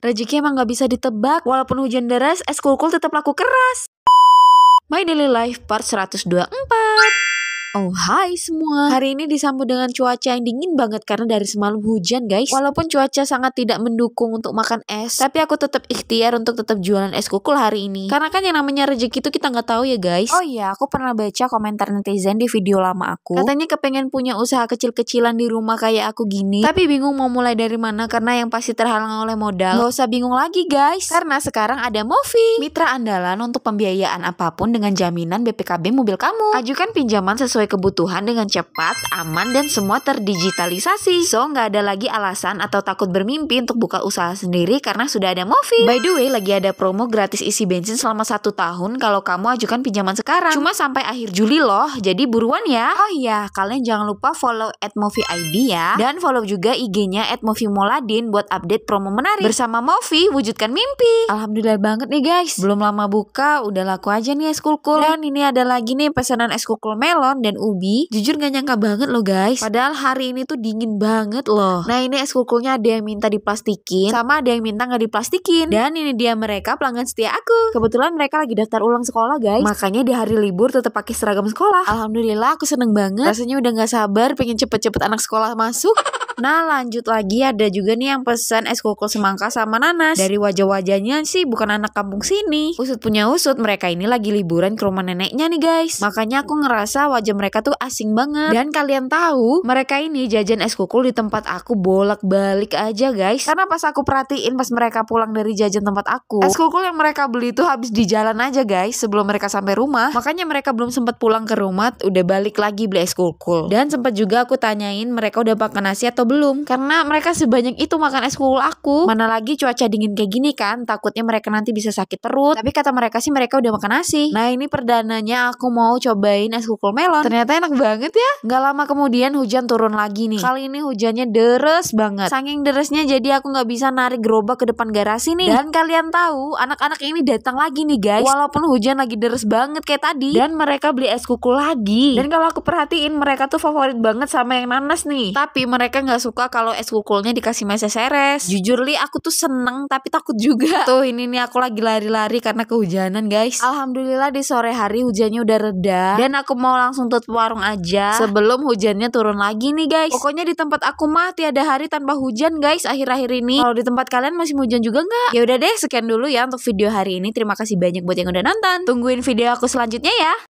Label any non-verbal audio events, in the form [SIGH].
Rezeki emang gak bisa ditebak, walaupun hujan deras, es kulkul tetap laku keras. My Daily Life part 124 Oh hai semua Hari ini disambut dengan cuaca yang dingin banget Karena dari semalam hujan guys Walaupun cuaca sangat tidak mendukung untuk makan es Tapi aku tetap ikhtiar untuk tetap jualan es kukul hari ini Karena kan yang namanya rezeki itu kita nggak tahu ya guys Oh iya aku pernah baca komentar netizen di video lama aku Katanya kepengen punya usaha kecil-kecilan di rumah kayak aku gini Tapi bingung mau mulai dari mana Karena yang pasti terhalang oleh modal Gak usah bingung lagi guys Karena sekarang ada Movi Mitra andalan untuk pembiayaan apapun dengan jaminan BPKB mobil kamu Ajukan pinjaman sesuai sesuai kebutuhan dengan cepat, aman, dan semua terdigitalisasi. So, nggak ada lagi alasan atau takut bermimpi untuk buka usaha sendiri karena sudah ada Movi. By the way, lagi ada promo gratis isi bensin selama satu tahun kalau kamu ajukan pinjaman sekarang. Cuma sampai akhir Juli loh, jadi buruan ya. Oh iya, kalian jangan lupa follow at ID ya. Dan follow juga IG-nya at Moladin buat update promo menarik. Bersama Movi, wujudkan mimpi. Alhamdulillah banget nih guys. Belum lama buka, udah laku aja nih es kulkul. Dan ini ada lagi nih pesanan es kulkul melon dan dan ubi. Jujur gak nyangka banget loh guys. Padahal hari ini tuh dingin banget loh. Nah ini es kukulnya ada yang minta diplastikin. Sama ada yang minta gak diplastikin. Dan ini dia mereka pelanggan setia aku. Kebetulan mereka lagi daftar ulang sekolah guys. Makanya di hari libur tetap pakai seragam sekolah. Alhamdulillah aku seneng banget. Rasanya udah gak sabar pengen cepet-cepet anak sekolah masuk. Nah lanjut lagi ada juga nih yang pesan es koko semangka sama nanas. Dari wajah-wajahnya sih bukan anak kampung sini. Usut punya usut mereka ini lagi liburan ke rumah neneknya nih guys. Makanya aku ngerasa wajah mereka tuh asing banget. Dan kalian tahu mereka ini jajan es koko di tempat aku bolak-balik aja guys. Karena pas aku perhatiin pas mereka pulang dari jajan tempat aku. Es koko yang mereka beli tuh habis di jalan aja guys sebelum mereka sampai rumah. Makanya mereka belum sempat pulang ke rumah udah balik lagi beli es koko Dan sempat juga aku tanyain mereka udah makan nasi atau belum karena mereka sebanyak itu makan es kul aku. Mana lagi cuaca dingin kayak gini kan, takutnya mereka nanti bisa sakit perut. Tapi kata mereka sih mereka udah makan nasi. Nah, ini perdananya aku mau cobain es kukul melon. Ternyata enak banget ya. Nggak lama kemudian hujan turun lagi nih. Kali ini hujannya deres banget. Saking deresnya jadi aku nggak bisa narik gerobak ke depan garasi nih. Dan kalian tahu, anak-anak ini datang lagi nih guys. Walaupun hujan lagi deres banget kayak tadi. Dan mereka beli es kukul lagi. Dan kalau aku perhatiin mereka tuh favorit banget sama yang nanas nih. Tapi mereka nggak suka kalau es kukulnya dikasih meses seres. Jujur li aku tuh seneng tapi takut juga. [LAUGHS] Tuh ini nih aku lagi lari-lari karena kehujanan guys. Alhamdulillah di sore hari hujannya udah reda dan aku mau langsung tutup warung aja sebelum hujannya turun lagi nih guys. Pokoknya di tempat aku mah tiada hari tanpa hujan guys akhir-akhir ini. Kalau di tempat kalian masih hujan juga nggak? Ya udah deh sekian dulu ya untuk video hari ini. Terima kasih banyak buat yang udah nonton. Tungguin video aku selanjutnya ya.